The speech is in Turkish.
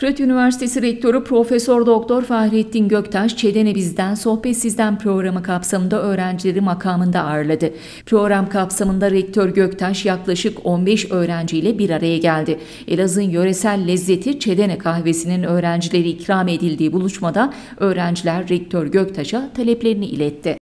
Fırat Üniversitesi Rektörü Profesör Doktor Fahrettin Göktaş, Çedene Bizden Sohbet Sizden programı kapsamında öğrencileri makamında ağırladı. Program kapsamında Rektör Göktaş yaklaşık 15 öğrenciyle bir araya geldi. Elazığ'ın yöresel lezzeti Çedene kahvesinin öğrencileri ikram edildiği buluşmada öğrenciler Rektör Göktaş'a taleplerini iletti.